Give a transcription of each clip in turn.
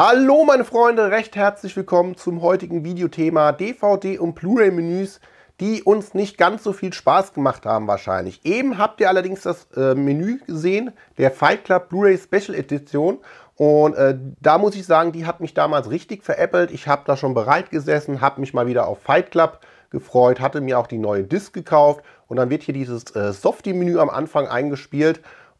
Hallo meine Freunde, recht herzlich willkommen zum heutigen Videothema DVD und Blu-ray-Menüs, die uns nicht ganz so viel Spaß gemacht haben wahrscheinlich. Eben habt ihr allerdings das äh, Menü gesehen, der Fight Club Blu-ray Special Edition und äh, da muss ich sagen, die hat mich damals richtig veräppelt. Ich habe da schon bereit gesessen, habe mich mal wieder auf Fight Club gefreut, hatte mir auch die neue Disc gekauft und dann wird hier dieses äh, Softie-Menü am Anfang eingespielt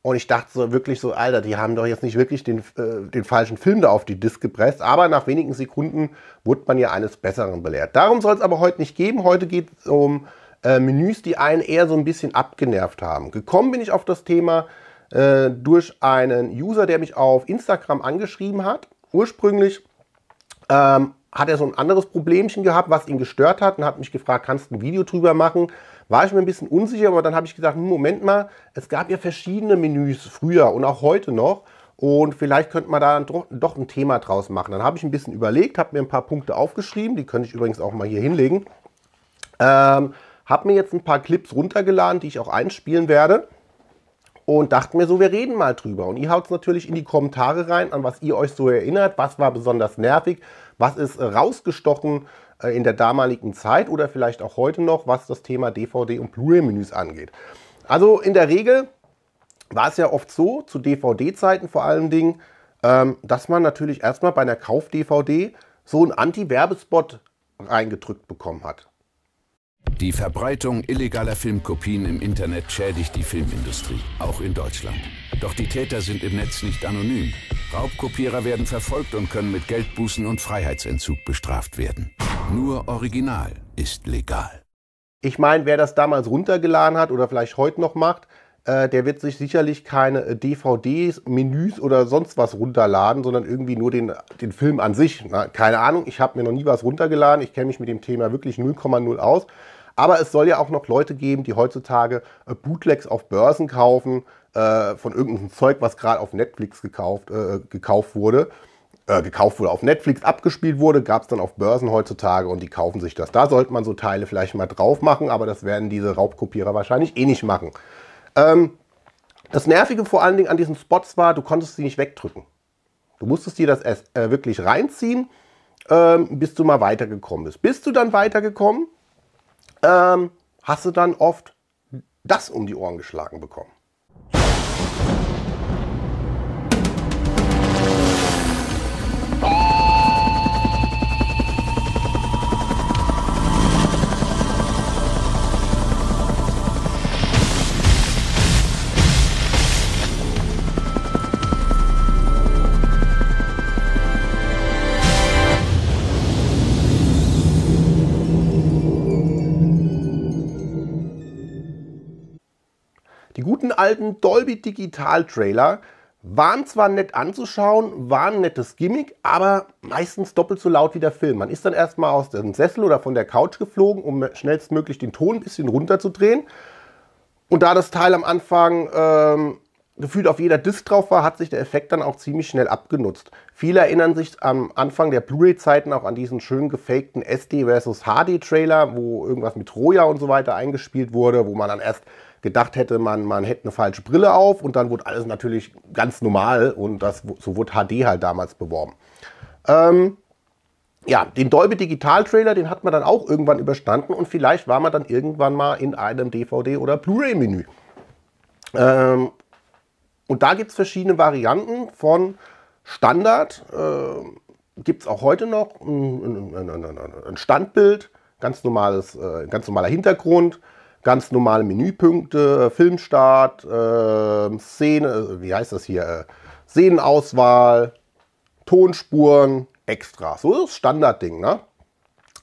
und ich dachte so wirklich so, Alter, die haben doch jetzt nicht wirklich den, äh, den falschen Film da auf die Disk gepresst. Aber nach wenigen Sekunden wurde man ja eines Besseren belehrt. Darum soll es aber heute nicht geben. Heute geht es um äh, Menüs, die einen eher so ein bisschen abgenervt haben. Gekommen bin ich auf das Thema äh, durch einen User, der mich auf Instagram angeschrieben hat. Ursprünglich ähm, hat er so ein anderes Problemchen gehabt, was ihn gestört hat und hat mich gefragt, kannst du ein Video drüber machen? war ich mir ein bisschen unsicher, aber dann habe ich gedacht, hm, Moment mal, es gab ja verschiedene Menüs früher und auch heute noch. Und vielleicht könnte man da doch ein Thema draus machen. Dann habe ich ein bisschen überlegt, habe mir ein paar Punkte aufgeschrieben. Die könnte ich übrigens auch mal hier hinlegen. Ähm, habe mir jetzt ein paar Clips runtergeladen, die ich auch einspielen werde. Und dachte mir so, wir reden mal drüber. Und ihr haut es natürlich in die Kommentare rein, an was ihr euch so erinnert. Was war besonders nervig? Was ist rausgestochen? Äh, in der damaligen Zeit oder vielleicht auch heute noch, was das Thema DVD- und Blu-ray-Menüs angeht. Also in der Regel war es ja oft so, zu DVD-Zeiten vor allen Dingen, ähm, dass man natürlich erstmal bei einer Kauf-DVD so einen Anti-Werbespot reingedrückt bekommen hat. Die Verbreitung illegaler Filmkopien im Internet schädigt die Filmindustrie, auch in Deutschland. Doch die Täter sind im Netz nicht anonym. Raubkopierer werden verfolgt und können mit Geldbußen und Freiheitsentzug bestraft werden. Nur Original ist legal. Ich meine, wer das damals runtergeladen hat oder vielleicht heute noch macht, äh, der wird sich sicherlich keine äh, DVDs, Menüs oder sonst was runterladen, sondern irgendwie nur den, den Film an sich. Na, ne? keine Ahnung, ich habe mir noch nie was runtergeladen. Ich kenne mich mit dem Thema wirklich 0,0 aus. Aber es soll ja auch noch Leute geben, die heutzutage äh, Bootlegs auf Börsen kaufen, äh, von irgendeinem Zeug, was gerade auf Netflix gekauft, äh, gekauft wurde. Äh, gekauft wurde auf Netflix, abgespielt wurde, gab es dann auf Börsen heutzutage und die kaufen sich das. Da sollte man so Teile vielleicht mal drauf machen, aber das werden diese Raubkopierer wahrscheinlich eh nicht machen. Ähm, das Nervige vor allen Dingen an diesen Spots war, du konntest sie nicht wegdrücken. Du musstest dir das erst, äh, wirklich reinziehen, ähm, bis du mal weitergekommen bist. Bist du dann weitergekommen, ähm, hast du dann oft das um die Ohren geschlagen bekommen. Die guten alten Dolby Digital Trailer waren zwar nett anzuschauen, waren ein nettes Gimmick, aber meistens doppelt so laut wie der Film. Man ist dann erstmal aus dem Sessel oder von der Couch geflogen, um schnellstmöglich den Ton ein bisschen runterzudrehen. Und da das Teil am Anfang ähm, gefühlt auf jeder Disc drauf war, hat sich der Effekt dann auch ziemlich schnell abgenutzt. Viele erinnern sich am Anfang der Blu-ray-Zeiten auch an diesen schön gefakten SD versus HD-Trailer, wo irgendwas mit Troja und so weiter eingespielt wurde, wo man dann erst gedacht hätte, man, man hätte eine falsche Brille auf und dann wurde alles natürlich ganz normal und das, so wurde HD halt damals beworben. Ähm, ja, den Dolby Digital Trailer, den hat man dann auch irgendwann überstanden und vielleicht war man dann irgendwann mal in einem DVD- oder Blu-ray-Menü. Ähm, und da gibt es verschiedene Varianten von Standard, äh, gibt es auch heute noch ein, ein, ein Standbild, ganz, normales, äh, ganz normaler Hintergrund, ganz normale Menüpunkte, Filmstart, ähm, äh, Szene, wie heißt das hier, äh, Szenenauswahl, Tonspuren, extra. So ist das Standardding, ne?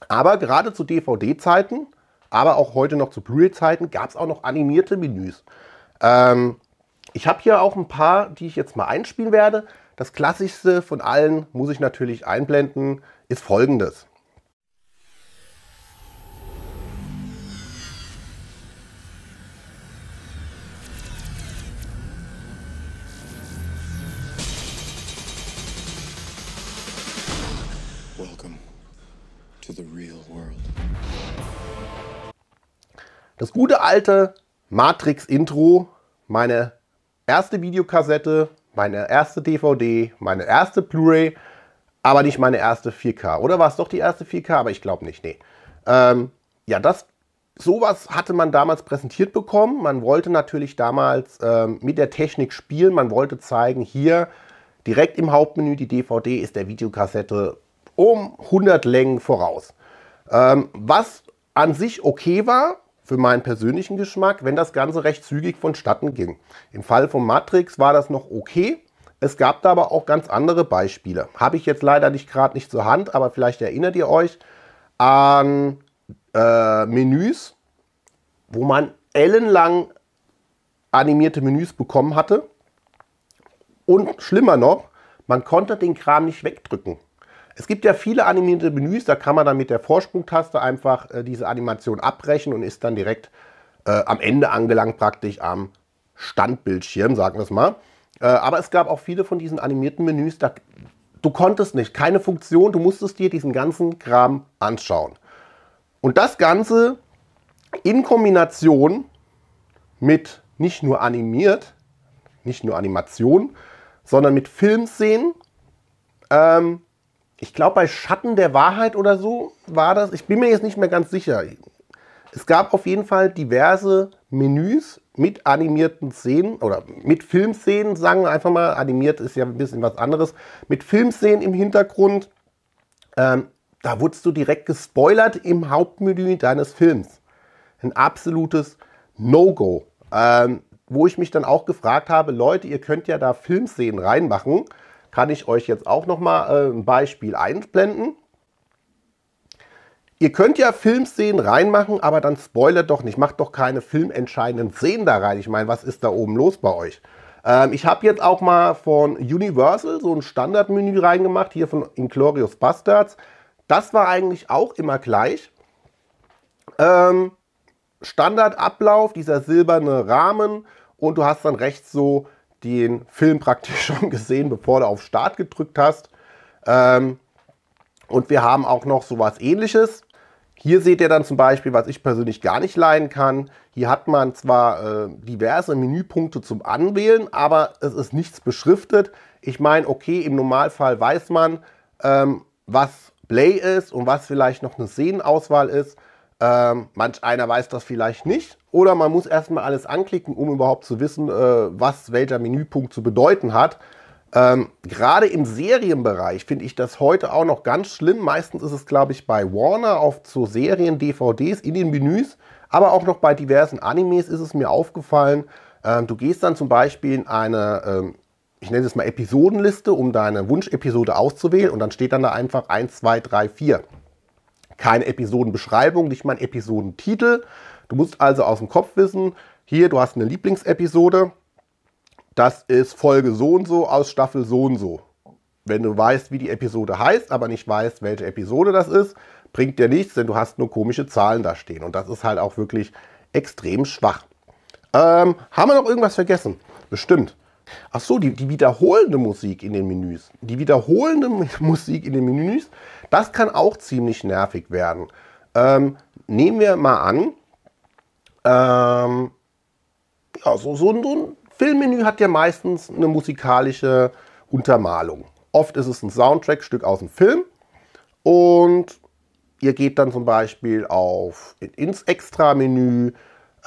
Aber gerade zu DVD-Zeiten, aber auch heute noch zu Blu-ray-Zeiten, gab es auch noch animierte Menüs. Ähm, ich habe hier auch ein paar, die ich jetzt mal einspielen werde. Das klassischste von allen, muss ich natürlich einblenden, ist folgendes. Das gute alte Matrix-Intro, meine erste Videokassette, meine erste DVD, meine erste Blu-ray, aber nicht meine erste 4K. Oder war es doch die erste 4K? Aber ich glaube nicht, nee. Ähm, ja, das, sowas hatte man damals präsentiert bekommen. Man wollte natürlich damals ähm, mit der Technik spielen. Man wollte zeigen, hier direkt im Hauptmenü die DVD ist der Videokassette um 100 Längen voraus. Ähm, was an sich okay war, für meinen persönlichen Geschmack, wenn das Ganze recht zügig vonstatten ging. Im Fall von Matrix war das noch okay. Es gab da aber auch ganz andere Beispiele. Habe ich jetzt leider nicht gerade nicht zur Hand, aber vielleicht erinnert ihr euch an äh, Menüs, wo man ellenlang animierte Menüs bekommen hatte. Und schlimmer noch, man konnte den Kram nicht wegdrücken. Es gibt ja viele animierte Menüs, da kann man dann mit der Vorsprungtaste einfach äh, diese Animation abbrechen und ist dann direkt äh, am Ende angelangt, praktisch am Standbildschirm, sagen wir es mal. Äh, aber es gab auch viele von diesen animierten Menüs, da, du konntest nicht, keine Funktion, du musstest dir diesen ganzen Kram anschauen. Und das Ganze in Kombination mit nicht nur animiert, nicht nur Animation, sondern mit Filmszenen, ähm, ich glaube, bei Schatten der Wahrheit oder so war das. Ich bin mir jetzt nicht mehr ganz sicher. Es gab auf jeden Fall diverse Menüs mit animierten Szenen oder mit Filmszenen, sagen wir einfach mal. Animiert ist ja ein bisschen was anderes. Mit Filmszenen im Hintergrund. Ähm, da wurdest du direkt gespoilert im Hauptmenü deines Films. Ein absolutes No-Go. Ähm, wo ich mich dann auch gefragt habe, Leute, ihr könnt ja da Filmszenen reinmachen kann ich euch jetzt auch noch mal äh, ein Beispiel einblenden. Ihr könnt ja Filmszenen reinmachen, aber dann spoilert doch nicht. Macht doch keine filmentscheidenden Szenen da rein. Ich meine, was ist da oben los bei euch? Ähm, ich habe jetzt auch mal von Universal so ein Standardmenü reingemacht, hier von Inglorious Bastards. Das war eigentlich auch immer gleich. Ähm, Standardablauf, dieser silberne Rahmen und du hast dann rechts so den Film praktisch schon gesehen, bevor du auf Start gedrückt hast. Ähm, und wir haben auch noch sowas ähnliches. Hier seht ihr dann zum Beispiel, was ich persönlich gar nicht leiden kann. Hier hat man zwar äh, diverse Menüpunkte zum Anwählen, aber es ist nichts beschriftet. Ich meine, okay, im Normalfall weiß man, ähm, was Play ist und was vielleicht noch eine Szenenauswahl ist. Ähm, manch einer weiß das vielleicht nicht. Oder man muss erstmal alles anklicken, um überhaupt zu wissen, äh, was welcher Menüpunkt zu bedeuten hat. Ähm, Gerade im Serienbereich finde ich das heute auch noch ganz schlimm. Meistens ist es, glaube ich, bei Warner auf zu so Serien, DVDs in den Menüs, aber auch noch bei diversen Animes ist es mir aufgefallen. Ähm, du gehst dann zum Beispiel in eine, ähm, ich nenne es mal Episodenliste, um deine Wunschepisode auszuwählen und dann steht dann da einfach 1, 2, 3, 4 keine Episodenbeschreibung, nicht mal einen Episodentitel. Du musst also aus dem Kopf wissen, hier, du hast eine Lieblingsepisode, das ist Folge so und so aus Staffel so und so. Wenn du weißt, wie die Episode heißt, aber nicht weißt, welche Episode das ist, bringt dir nichts, denn du hast nur komische Zahlen da stehen. Und das ist halt auch wirklich extrem schwach. Ähm, haben wir noch irgendwas vergessen? Bestimmt. Ach so, die, die wiederholende Musik in den Menüs. Die wiederholende Musik in den Menüs, das kann auch ziemlich nervig werden. Ähm, nehmen wir mal an, ähm, ja, so, so, ein, Filmmenü hat ja meistens eine musikalische Untermalung. Oft ist es ein Soundtrack-Stück aus dem Film und ihr geht dann zum Beispiel auf ins Extra-Menü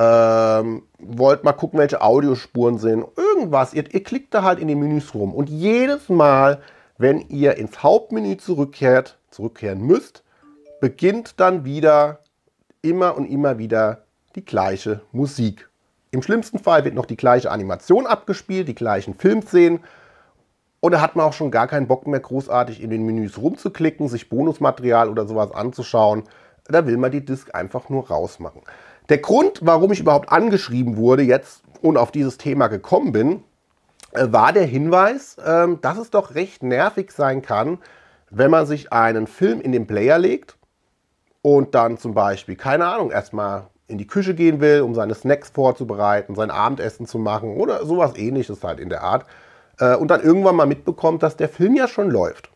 ähm, wollt mal gucken, welche Audiospuren sind. Irgendwas. Ihr, ihr klickt da halt in den Menüs rum. Und jedes Mal, wenn ihr ins Hauptmenü zurückkehrt, zurückkehren müsst, beginnt dann wieder immer und immer wieder die gleiche Musik. Im schlimmsten Fall wird noch die gleiche Animation abgespielt, die gleichen Filmszenen. Und da hat man auch schon gar keinen Bock mehr, großartig in den Menüs rumzuklicken, sich Bonusmaterial oder sowas anzuschauen. Da will man die Disk einfach nur rausmachen. Der Grund, warum ich überhaupt angeschrieben wurde jetzt und auf dieses Thema gekommen bin, äh, war der Hinweis, ähm, dass es doch recht nervig sein kann, wenn man sich einen Film in den Player legt und dann zum Beispiel, keine Ahnung, erstmal in die Küche gehen will, um seine Snacks vorzubereiten, sein Abendessen zu machen oder sowas ähnliches halt in der Art. Äh, und dann irgendwann mal mitbekommt, dass der Film ja schon läuft.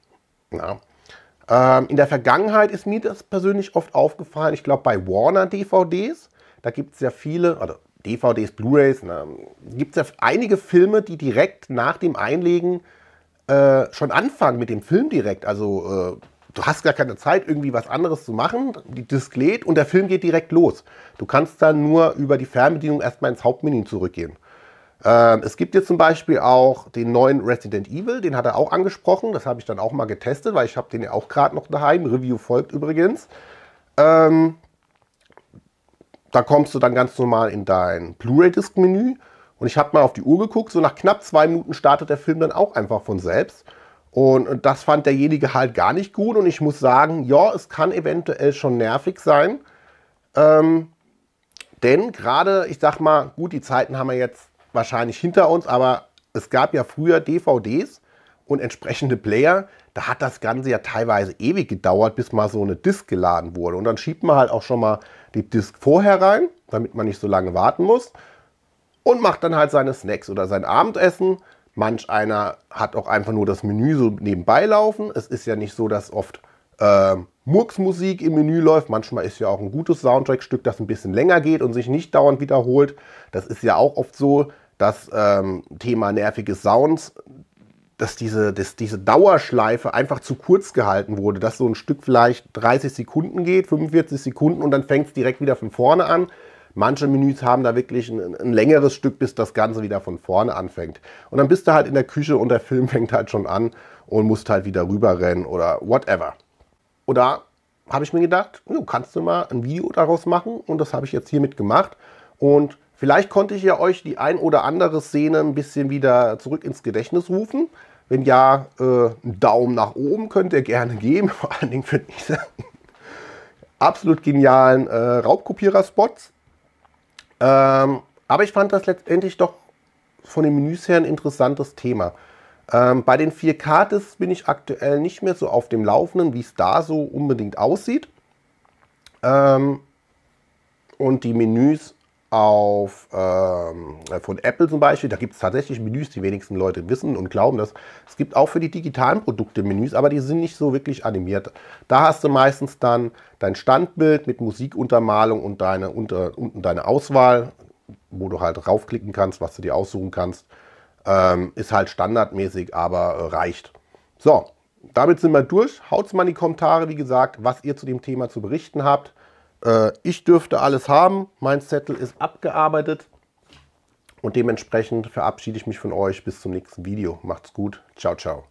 Ja. Ähm, in der Vergangenheit ist mir das persönlich oft aufgefallen, ich glaube bei Warner DVDs, da gibt es ja viele, oder DVDs, Blu-rays, gibt es ja einige Filme, die direkt nach dem Einlegen äh, schon anfangen mit dem Film direkt. Also äh, du hast gar keine Zeit, irgendwie was anderes zu machen. Die Disk lädt und der Film geht direkt los. Du kannst dann nur über die Fernbedienung erstmal ins Hauptmenü zurückgehen. Ähm, es gibt jetzt zum Beispiel auch den neuen Resident Evil, den hat er auch angesprochen. Das habe ich dann auch mal getestet, weil ich habe den ja auch gerade noch daheim. Review folgt übrigens. Ähm, da kommst du dann ganz normal in dein Blu-ray-Disc-Menü. Und ich habe mal auf die Uhr geguckt, so nach knapp zwei Minuten startet der Film dann auch einfach von selbst. Und das fand derjenige halt gar nicht gut. Und ich muss sagen, ja, es kann eventuell schon nervig sein. Ähm, denn gerade, ich sag mal, gut, die Zeiten haben wir jetzt wahrscheinlich hinter uns, aber es gab ja früher DVDs und entsprechende Player. Da hat das Ganze ja teilweise ewig gedauert, bis mal so eine Disc geladen wurde. Und dann schiebt man halt auch schon mal die Disk vorher rein, damit man nicht so lange warten muss und macht dann halt seine Snacks oder sein Abendessen. Manch einer hat auch einfach nur das Menü so nebenbei laufen. Es ist ja nicht so, dass oft äh, Murksmusik im Menü läuft. Manchmal ist ja auch ein gutes Soundtrackstück, das ein bisschen länger geht und sich nicht dauernd wiederholt. Das ist ja auch oft so, dass ähm, Thema nervige Sounds dass diese, dass diese Dauerschleife einfach zu kurz gehalten wurde, dass so ein Stück vielleicht 30 Sekunden geht, 45 Sekunden und dann fängt es direkt wieder von vorne an. Manche Menüs haben da wirklich ein, ein, längeres Stück, bis das Ganze wieder von vorne anfängt. Und dann bist du halt in der Küche und der Film fängt halt schon an und musst halt wieder rüberrennen oder whatever. Oder habe ich mir gedacht, du kannst du mal ein Video daraus machen und das habe ich jetzt hiermit gemacht. Und Vielleicht konnte ich ja euch die ein oder andere Szene ein bisschen wieder zurück ins Gedächtnis rufen. Wenn ja, äh, einen Daumen nach oben könnt ihr gerne geben, vor allen Dingen für diese absolut genialen äh, Raubkopierer-Spots. Ähm, aber ich fand das letztendlich doch von den Menüs her ein interessantes Thema. Ähm, bei den 4 k tests bin ich aktuell nicht mehr so auf dem Laufenden, wie es da so unbedingt aussieht. Ähm, und die Menüs auf, ähm, äh, von Apple zum Beispiel, da gibt es tatsächlich Menüs, die wenigsten Leute wissen und glauben das. Es gibt auch für die digitalen Produkte Menüs, aber die sind nicht so wirklich animiert. Da hast du meistens dann dein Standbild mit Musikuntermalung und deine, unter, unten deine Auswahl, wo du halt raufklicken kannst, was du dir aussuchen kannst. Ähm, ist halt standardmäßig, aber äh, reicht. So, damit sind wir durch. Haut's mal in die Kommentare, wie gesagt, was ihr zu dem Thema zu berichten habt äh, ich dürfte alles haben, mein Zettel ist abgearbeitet und dementsprechend verabschiede ich mich von euch bis zum nächsten Video. Macht's gut, ciao, ciao.